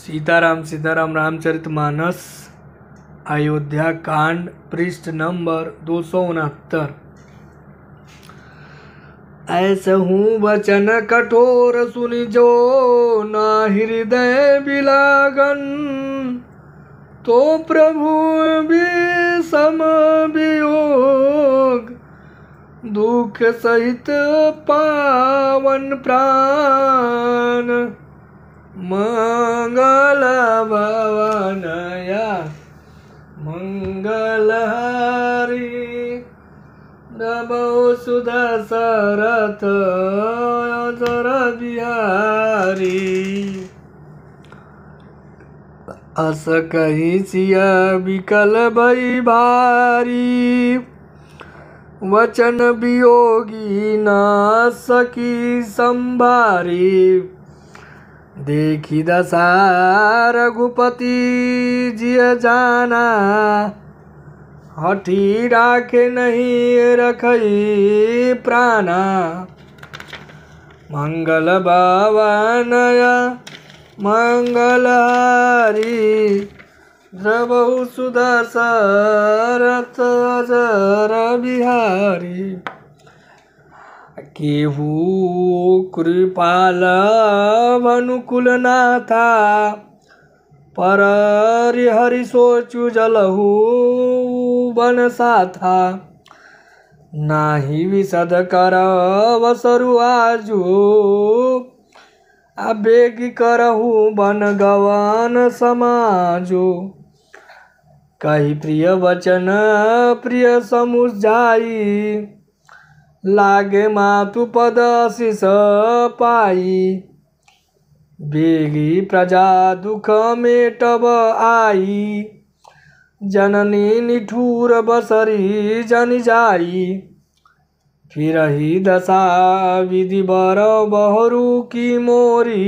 सीताराम सीताराम रामचरित मानस अयोध्या कांड पृष्ठ नंबर दो सौ उनहत्तर ऐसे हूँ वचन कठोर सुन जो ना हृदय बिलागन तो प्रभु भी सम वियोग दुख सहित पावन प्राण मंगल भवनया मंगलहारी दबौ सुधा सरथ जर बिहारी अस कही सिया विकल भई भारी वचन वियोगी न सकी संभारी देखी दशा रघुपति जिय जाना हठी राखे नहीं रखई प्राणा मंगल बाबा नया मंगलहारी द्रवहु सुदशरथ अजर बिहारी केहू कृपाल पर हरि सोचु जलहू बन साथा नाही विसद कर सरु आजू आग करहू बन गवान समाजो कही प्रिय वचन प्रिय समुझाई लागे मातु पद शिष पाई बेगी प्रजा दुख मेटब आई जननी निठूर बसरी जन जाई फिर ही दशा विधि बर बहरू की मोरी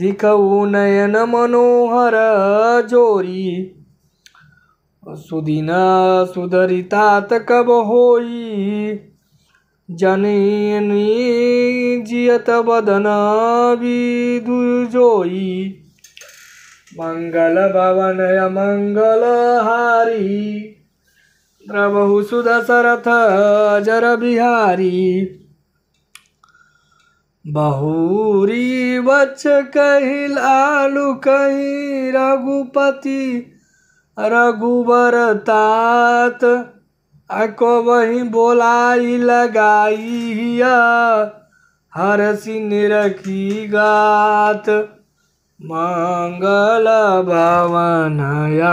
दिखऊ नयन मनोहर जोरी सुदिना तात कब होई जनी जियत बदना भवन मंगल हारी प्रभु सुदशरथ बिहारी बहुरी बच कहिल लालू कही रघुपति रघुवर तात आको वही बोलाई लगाई हर सिंह रखी गात मंगल भवनया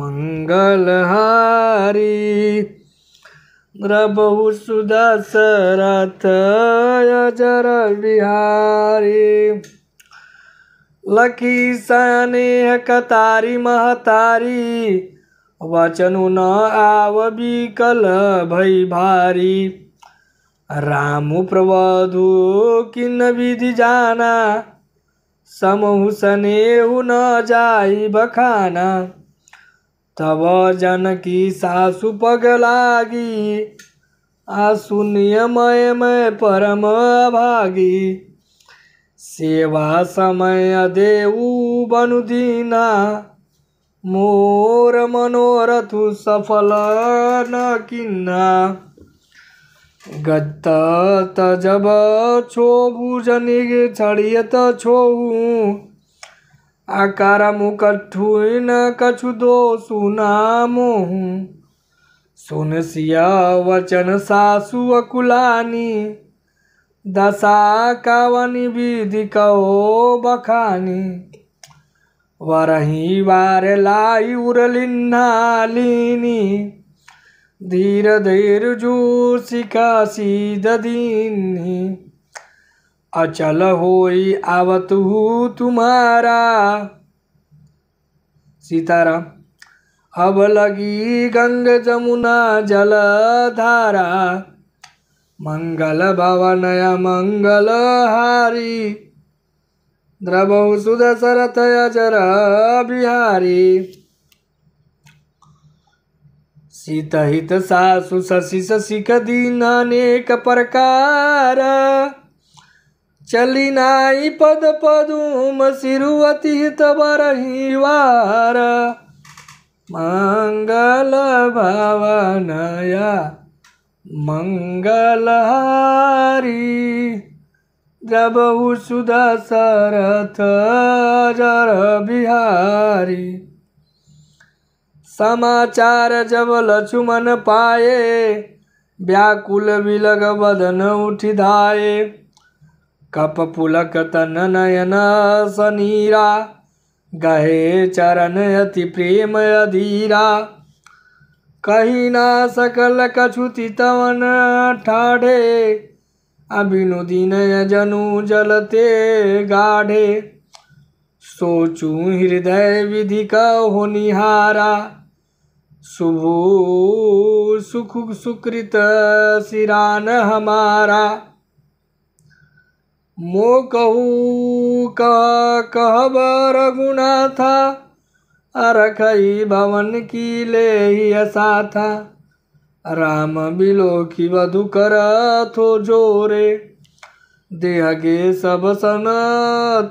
मंगल हारी बहु सुधा सरथ अजर बिहारी लकी सने कतारी महतारी वचनु न आव बिकल भई भारी रामु प्रवधु किन विधि जाना समहु सने न जाई बखाना तब जनकी सासु पग लागी आसु मय परम भागी सेवा समय देऊ बनु दीना मोर मनोरथु सफल न किन्ना गत्त जब छोभु जनिग छड़ियत छोहु आकार मुकठु न कछु दो सुना मोहू सुन सिया वचन सासु अकुलानी दशा कावनी विधि कहो बखानी वरही वार लाई उरलिन्नालिनी धीर धीर जो सिका सीध दीनी अचल होई आवत हु तुम्हारा सीताराम अब लगी गंग जमुना जलधारा मंगल भवन मंगल हारी द्रमौ सुदशरथय बिहारी सीतहित सासु शशि शशि कदीन अनेक प्रकार चली नाई पद पदूम सिरुवती बरही वार मंगल भावनया मंगलहारी जब सुदासरथ जर बिहारी समाचार जब लक्ष्मण पाए व्याकुल विलग बदन उठि धाये कप पुलक तन नयन सनीरा गहे चरण अति प्रेम अधीरा कही ना सकल कछुति तवन ठाढ़े अभिनुदीन अभिनुदिनयजनु जलते गाढ़े सोचू हृदय विधि का हो निहारा शुभो सुख सुकृत सिरान हमारा मो कहू का कहब था अरखई भवन की ले ही असा था राम बिलो वधु कर थो जोरे देह के सब सन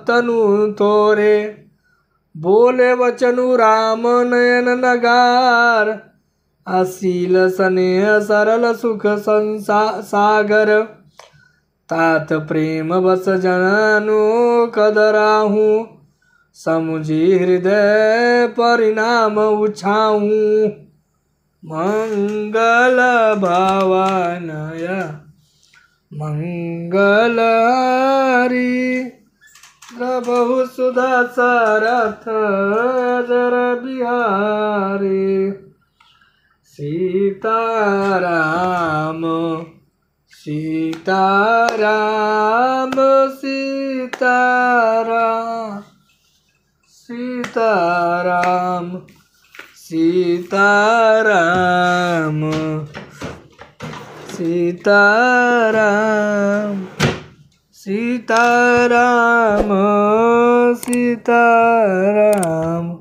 तनु थोरे बोले वचनु राम नयन नगार असील स्नेह सरल सुख संसा सागर तात प्रेम बस जनानु कदराहू समुझी हृदय परिणाम उछाऊं मंगल भावानया मंगलारी प्रभु सुधा सारथ जर बिहारी सीताराम सीताराम सीताराम सीताराम सी सीताराम सीताराम सीताराम सीताराम